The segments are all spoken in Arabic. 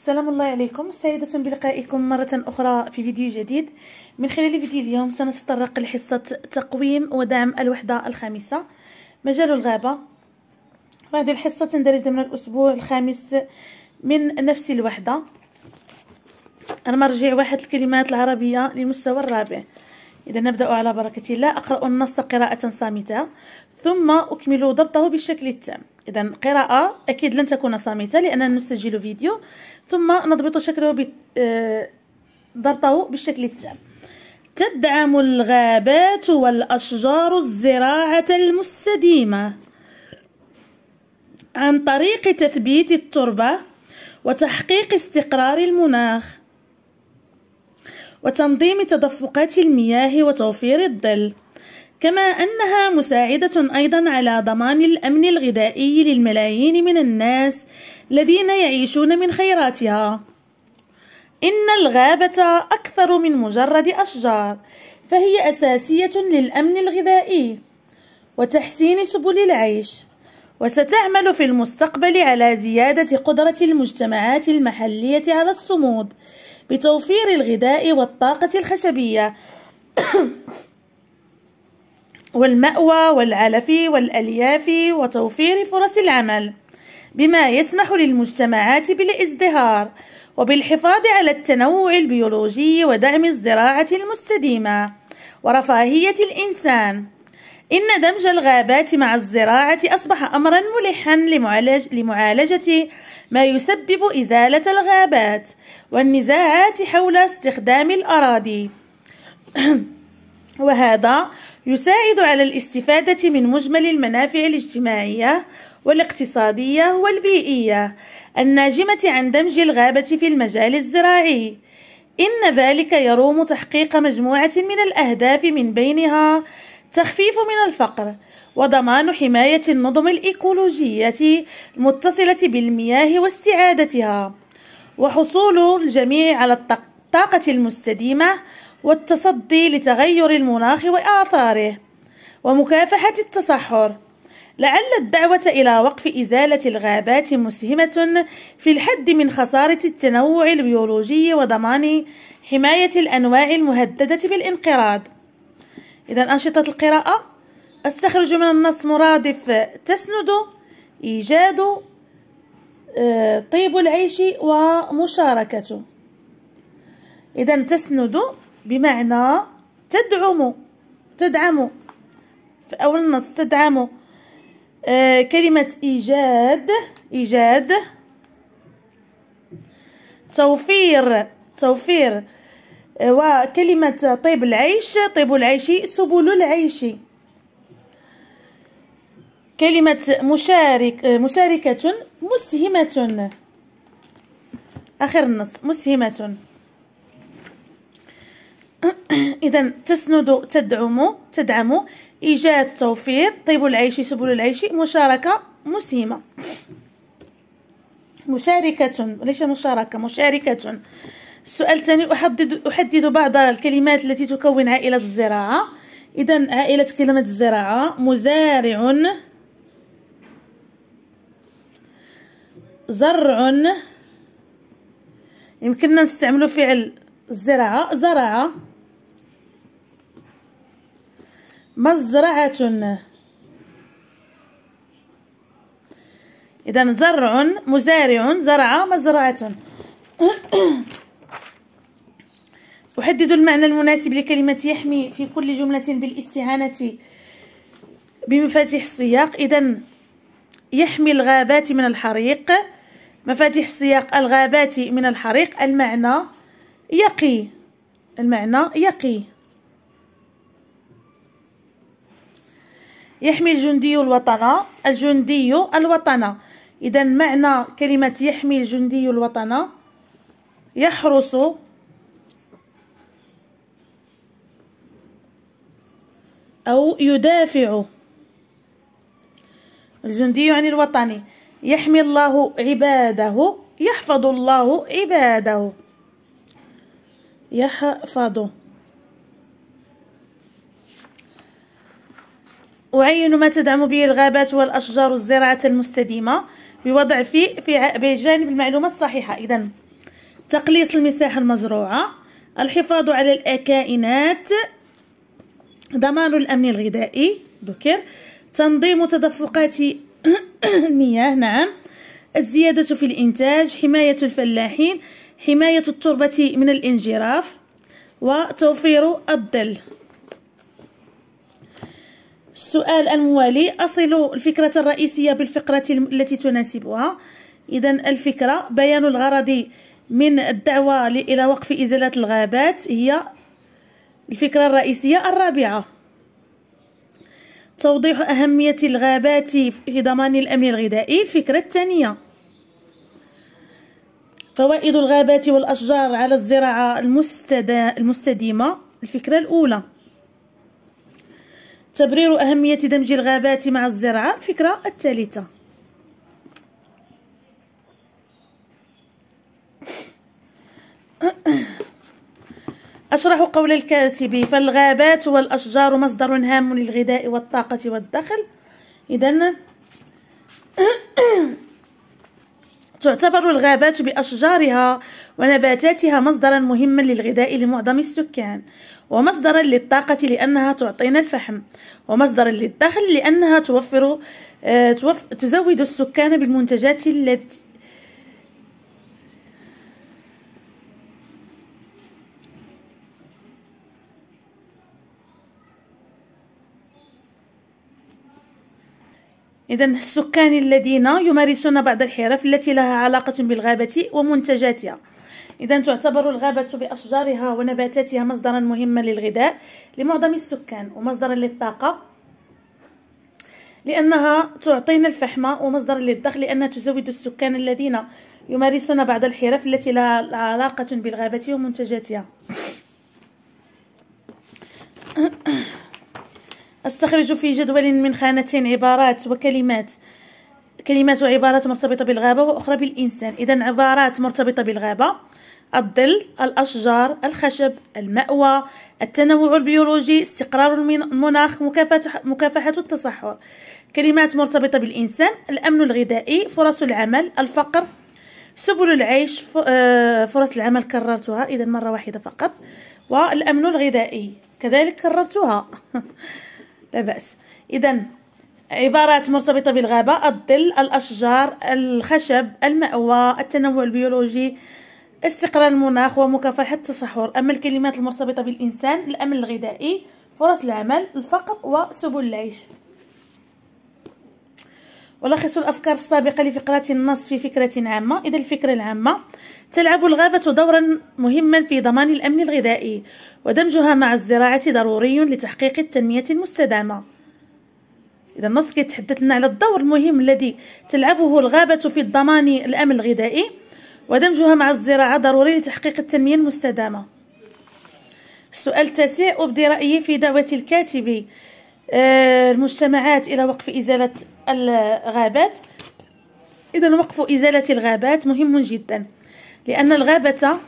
السلام الله عليكم سعيدة بلقائكم مرة أخرى في فيديو جديد من خلال فيديو اليوم سنتطرق لحصة تقويم ودعم الوحدة الخامسة مجال الغابة هذه الحصة تندرج ضمن الأسبوع الخامس من نفس الوحدة المرجع واحد الكلمات العربية للمستوى الرابع إذا نبدأ على بركة الله أقرأ النص قراءة صامتة ثم أكمل ضبطه بالشكل التام إذا قراءة أكيد لن تكون صامتة لأننا نسجل فيديو ثم نضبط شكله آه، ضبطه بالشكل التام تدعم الغابات والأشجار الزراعة المستديمة عن طريق تثبيت التربة وتحقيق استقرار المناخ وتنظيم تدفقات المياه وتوفير الظل كما أنها مساعدة أيضا على ضمان الأمن الغذائي للملايين من الناس الذين يعيشون من خيراتها إن الغابة أكثر من مجرد أشجار فهي أساسية للأمن الغذائي وتحسين سبل العيش وستعمل في المستقبل على زيادة قدرة المجتمعات المحلية على الصمود بتوفير الغذاء والطاقة الخشبية والمأوى والعلف والألياف وتوفير فرص العمل بما يسمح للمجتمعات بالازدهار وبالحفاظ على التنوع البيولوجي ودعم الزراعة المستديمة ورفاهية الإنسان إن دمج الغابات مع الزراعة أصبح أمرا ملحا لمعالج لمعالجة ما يسبب إزالة الغابات والنزاعات حول استخدام الأراضي وهذا يساعد على الاستفادة من مجمل المنافع الاجتماعية والاقتصادية والبيئية الناجمة عن دمج الغابة في المجال الزراعي إن ذلك يروم تحقيق مجموعة من الأهداف من بينها تخفيف من الفقر وضمان حماية النظم الإيكولوجية المتصلة بالمياه واستعادتها وحصول الجميع على الطاقة المستديمة والتصدي لتغير المناخ وآثاره ومكافحة التصحر لعل الدعوة إلى وقف إزالة الغابات مسهمة في الحد من خسارة التنوع البيولوجي وضمان حماية الأنواع المهددة بالانقراض إذا أنشطة القراءة استخرج من النص مرادف تسند إيجاد آه، طيب العيش ومشاركته إذا تسند بمعنى تدعم تدعم في أول النص تدعم آه، كلمة إيجاد إيجاد توفير توفير وكلمة طيب العيش طيب العيش سبل العيش كلمة مشارك مشاركة مسهمة آخر النص مسهمة إذا تسند تدعم تدعم إيجاد توفير طيب العيش سبل العيش مشاركة مسهمة مشاركة ليس مشاركة مشاركة السؤال الثاني أحدد, أحدد بعض الكلمات التي تكون عائلة الزراعة إذا عائلة كلمة الزراعة مزارع زرع يمكننا نستعملو فعل الزراعة زرع مزرعة إذا زرع مزارع زرع مزرعة أحدد المعنى المناسب لكلمة يحمي في كل جملة بالاستعانة بمفاتيح السياق إذا يحمي الغابات من الحريق مفاتيح السياق الغابات من الحريق المعنى يقي المعنى يقي يحمي الجندي الوطن الجندي الوطن إذا معنى كلمة يحمي الجندي الوطن يحرس أو يدافع الجندي يعني الوطني يحمي الله عباده يحفظ الله عباده يحفظ أعين ما تدعم به الغابات والأشجار الزراعة المستديمة بوضع في في بجانب المعلومة الصحيحة إذا تقليص المساحة المزروعة الحفاظ على الأكائنات ضمان الأمن الغذائي ذكر تنظيم تدفقات المياه نعم الزيادة في الإنتاج حماية الفلاحين حماية التربة من الانجراف وتوفير الظل السؤال الموالي أصل الفكرة الرئيسية بالفقرة التي تناسبها إذا الفكرة بيان الغرض من الدعوة إلى وقف إزالة الغابات هي الفكرة الرئيسية الرابعة توضيح أهمية الغابات في ضمان الأمن الغذائي الفكرة الثانية فوائد الغابات والأشجار على الزراعة المستديمة الفكرة الأولى تبرير أهمية دمج الغابات مع الزراعة الفكرة الثالثة أشرح قول الكاتب فالغابات والأشجار مصدر هام للغذاء والطاقة والدخل إذا تعتبر الغابات بأشجارها ونباتاتها مصدرا مهما للغذاء لمعظم السكان ومصدرا للطاقة لأنها تعطينا الفحم ومصدرا للدخل لأنها توفر آه، تزود السكان بالمنتجات إذا السكان الذين يمارسون بعض الحرف التي لها علاقة بالغابة ومنتجاتها إذا تعتبر الغابة بأشجارها ونباتاتها مصدرا مهما للغذاء لمعظم السكان ومصدرا للطاقة لأنها تعطينا الفحمة ومصدرا للدخل لأنها تزود السكان الذين يمارسون بعض الحرف التي لها علاقة بالغابة ومنتجاتها استخرج في جدول من خانتين عبارات وكلمات كلمات وعبارات مرتبطة بالغابة وأخرى بالإنسان إذا عبارات مرتبطة بالغابة الظل الأشجار الخشب المأوى التنوع البيولوجي استقرار المناخ مكافحة التصحر كلمات مرتبطة بالإنسان الأمن الغذائي فرص العمل الفقر سبل العيش آه، فرص العمل كررتها إذا مرة واحدة فقط والأمن الغذائي كذلك كررتها لا بأس إذا عبارات مرتبطة بالغابة الظل الأشجار الخشب المأوى التنوع البيولوجي استقرار المناخ ومكافحة التصحر أما الكلمات المرتبطة بالإنسان الأمن الغذائي فرص العمل الفقر وسبل العيش ألخص الأفكار السابقة لفقرة النص في فكرة عامة إذا الفكرة العامة تلعب الغابة دورا مهما في ضمان الأمن الغذائي ودمجها مع الزراعة ضروري لتحقيق التنمية المستدامة إذا النص كيتحدث لنا على الدور المهم الذي تلعبه الغابة في الضمان الأمن الغذائي ودمجها مع الزراعة ضروري لتحقيق التنمية المستدامة السؤال التاسع أبدي رأيي في دعوة الكاتب آه، المجتمعات إلى وقف إزالة الغابات اذا وقف ازاله الغابات مهم جدا لان الغابه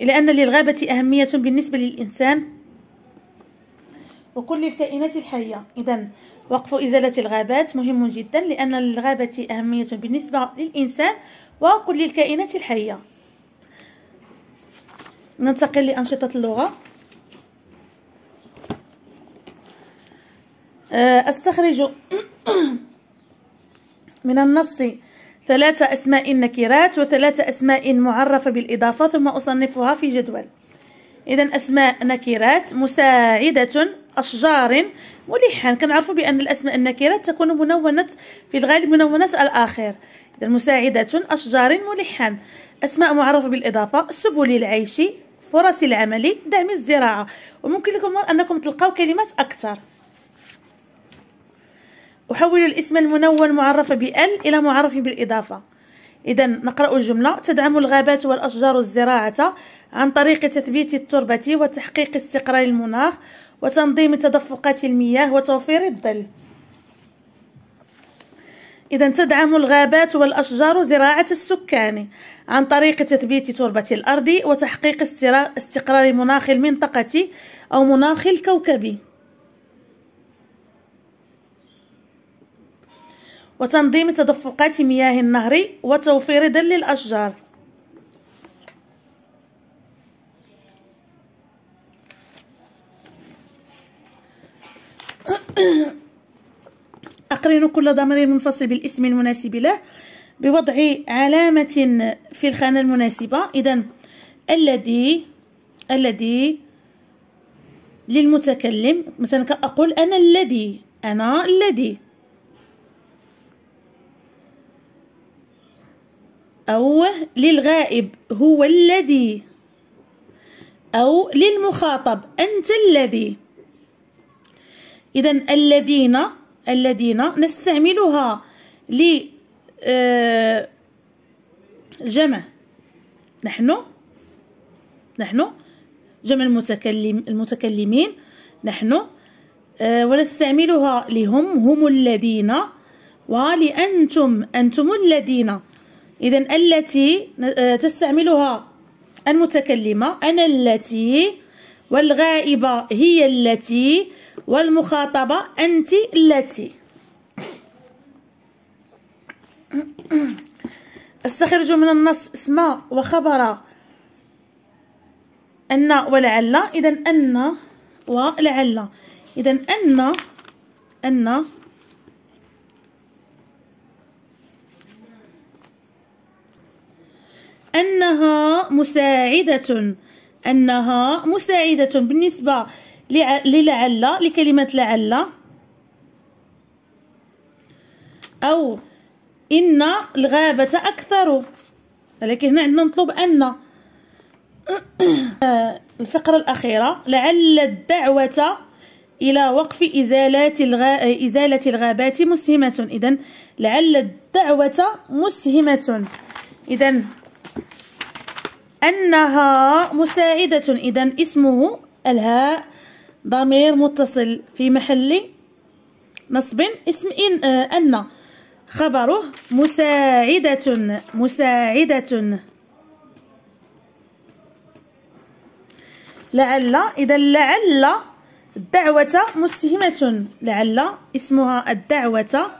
لان للغابه اهميه بالنسبه للانسان وكل الكائنات الحيه اذا وقف ازاله الغابات مهم جدا لان للغابه اهميه بالنسبه للانسان وكل الكائنات الحيه ننتقل لانشطه اللغه استخرج من النص ثلاثة أسماء نكرات وثلاثة أسماء معرفة بالإضافة ثم أصنفها في جدول إذا أسماء نكرات مساعدة أشجار ملحا كنعرفوا بأن الأسماء النكرات تكون منونة في الغالب منونة الآخر إذا مساعدة أشجار ملحا أسماء معرفة بالإضافة سبل العيش فرص العمل دعم الزراعة وممكن لكم أنكم تلقاو كلمات أكثر أحول الاسم المنون معرف بأل إلى معرف بالإضافة إذا نقرأ الجملة تدعم الغابات والأشجار الزراعة عن طريق تثبيت التربة وتحقيق استقرار المناخ وتنظيم تدفقات المياه وتوفير الظل إذا تدعم الغابات والأشجار زراعة السكان عن طريق تثبيت تربة الأرض وتحقيق استقرار مناخ المنطقة أو مناخ الكوكب وتنظيم تدفقات مياه النهر وتوفير ظل الأشجار أقرن كل ضمير منفصل بالاسم المناسب له بوضع علامة في الخانة المناسبة إذا الذي الذي للمتكلم مثلا كأقول أنا الذي أنا الذي أو للغائب هو الذي أو للمخاطب أنت الذي إذا الذين الذين نستعملها آه، جمع نحن نحن جمع المتكلم المتكلمين نحن آه، ونستعملها لهم هم الذين ولأنتم أنتم الذين إذا التي آه، تستعملها المتكلمة أنا التي والغائبة هي التي والمخاطبة أنت التي استخرج من النص اسم وخبر أن ولعل إذا أن ولعل إذا أن أن أنها مساعدة أنها مساعدة بالنسبة للعل لكلمة لعل أو إن الغابة أكثر ولكن هنا عندنا نطلب أن الفقرة الأخيرة لعل الدعوة إلى وقف إزالات الغ... إزالة الغابات مسهمة إذا لعل الدعوة مسهمة إذا أنها مساعدة إذا اسمه الهاء ضمير متصل في محل نصب اسم إن آه، أن خبره مساعدة مساعدة لعل إذا لعل الدعوة مسهمة لعل اسمها الدعوة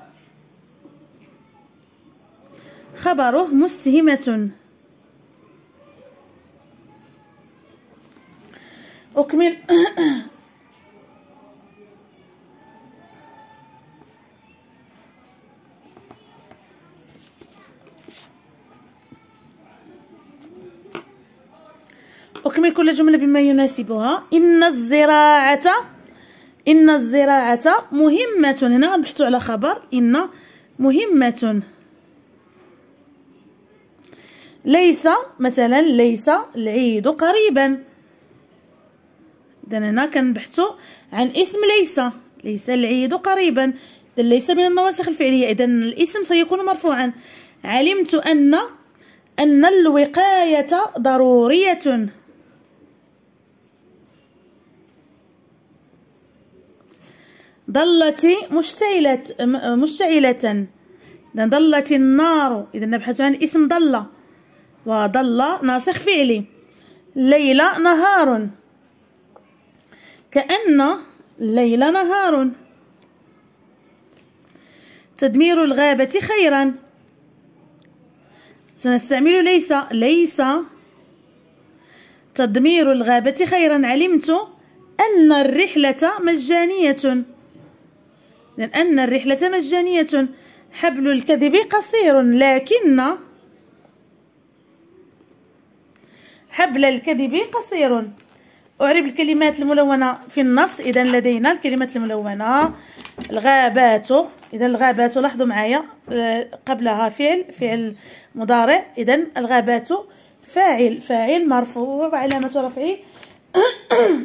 خبره مسهمة أكمل أكمل كل جملة بما يناسبها إن الزراعة إن الزراعة مهمة هنا غنبحثوا على خبر إن مهمة ليس مثلا ليس العيد قريبا إذن هنا كنبحثو عن اسم ليس ليس العيد قريبا إذن ليس من النواسخ الفعليه إذن الاسم سيكون مرفوعا علمت ان ان الوقايه ضروريه ظلت مشتعلة مشتعلة إذن ظلت النار إذن نبحث عن اسم ظل وظل ناسخ فعلي ليلة نهار كأن الليل نهار تدمير الغابة خيرا سنستعمل ليس ليس تدمير الغابة خيرا علمت أن الرحلة مجانية لأن الرحلة مجانية حبل الكذب قصير لكن حبل الكذب قصير أعرب الكلمات الملونة في النص إذا لدينا الكلمات الملونة الغابات إذا الغابات لاحظوا معايا آه، قبلها فعل فعل مضارع إذا الغابات فاعل فاعل مرفوع وعلامة رفعه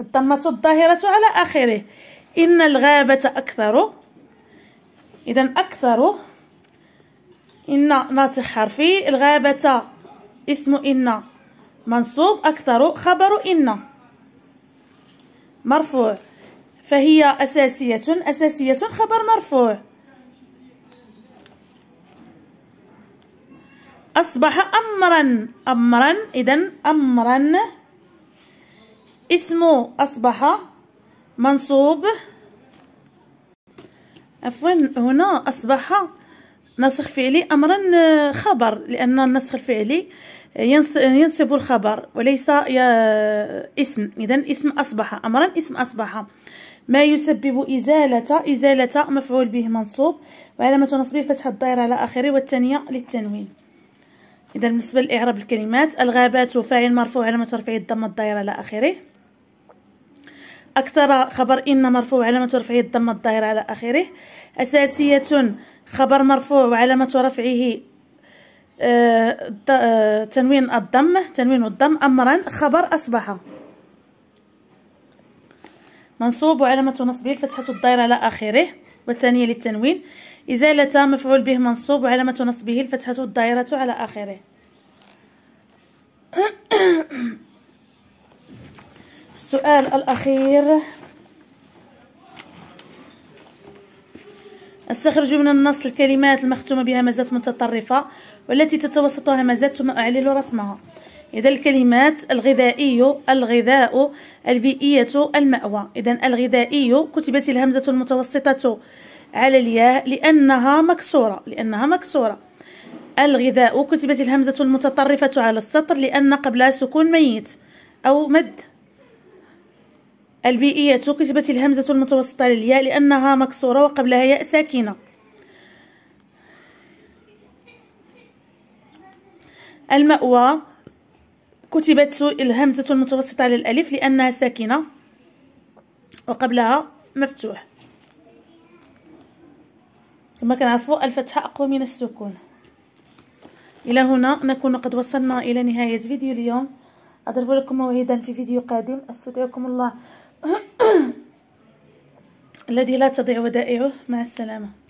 الضمة الظاهرة على آخره إن الغابة أكثر إذا أكثر إن ناسخ حرفي الغابة اسم إن منصوب أكثر خبر إن مرفوع فهي أساسية أساسية خبر مرفوع أصبح أمرا أمرا إذا أمرا اسم أصبح منصوب عفوا هنا أصبح نسخ فعلي أمرا خبر لأن النسخ الفعلي ينسب الخبر وليس اسم إذا اسم أصبح أمرا اسم أصبح ما يسبب إزالة إزالة مفعول به منصوب وعلامة نصبه فتح الدائره على آخره والثانية للتنوين إذا بالنسبة لإعراب الكلمات الغابات فاعل مرفوع علامة رفعه الضمة الدائره على آخره أكثر خبر إن مرفوع علامة رفعه الضمة الضائرة على آخره أساسية خبر مرفوع وعلامة رفعه تنوين الضم تنوين الضم أمرا خبر أصبح منصوب وعلامة نصبه الفتحة الدائرة على آخره والثانية للتنوين إزالة مفعول به منصوب وعلامة نصبه الفتحة الدائرة على آخره السؤال الأخير استخرج من النص الكلمات المختومة بهمزات متطرفة والتي تتوسطها همزات ثم أعلل رسمها إذا الكلمات الغذائي الغذاء البيئية المأوى إذا الغذائي كتبت الهمزة المتوسطة على الياء لأنها مكسورة لأنها مكسورة الغذاء كتبت الهمزة المتطرفة على السطر لأن قبلها سكون ميت أو مد البيئية كتبت الهمزة المتوسطة للياء لأنها مكسورة وقبلها ياء ساكنة المأوى كتبت الهمزة المتوسطة على الألف لأنها ساكنة وقبلها مفتوح كما كنعرفوا الفتحة أقوى من السكون إلى هنا نكون قد وصلنا إلى نهاية فيديو اليوم أضرب لكم موعدا في فيديو قادم أستودعكم الله الذي لا تضيع ودائعه مع السلامه